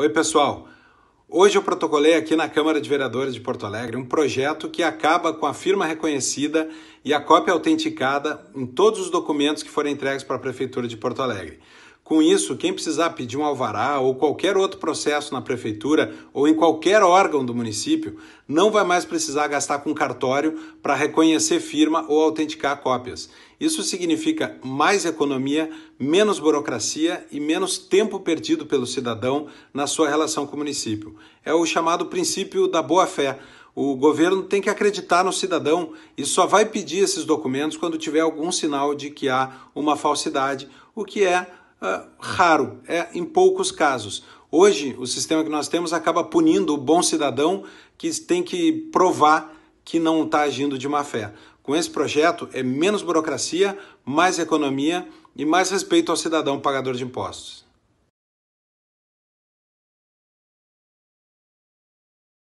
Oi, pessoal. Hoje eu protocolei aqui na Câmara de Vereadores de Porto Alegre um projeto que acaba com a firma reconhecida e a cópia autenticada em todos os documentos que forem entregues para a Prefeitura de Porto Alegre. Com isso, quem precisar pedir um alvará ou qualquer outro processo na prefeitura ou em qualquer órgão do município, não vai mais precisar gastar com cartório para reconhecer firma ou autenticar cópias. Isso significa mais economia, menos burocracia e menos tempo perdido pelo cidadão na sua relação com o município. É o chamado princípio da boa-fé. O governo tem que acreditar no cidadão e só vai pedir esses documentos quando tiver algum sinal de que há uma falsidade, o que é ah, raro, é em poucos casos. Hoje, o sistema que nós temos acaba punindo o bom cidadão que tem que provar que não está agindo de má fé. Com esse projeto, é menos burocracia, mais economia e mais respeito ao cidadão pagador de impostos.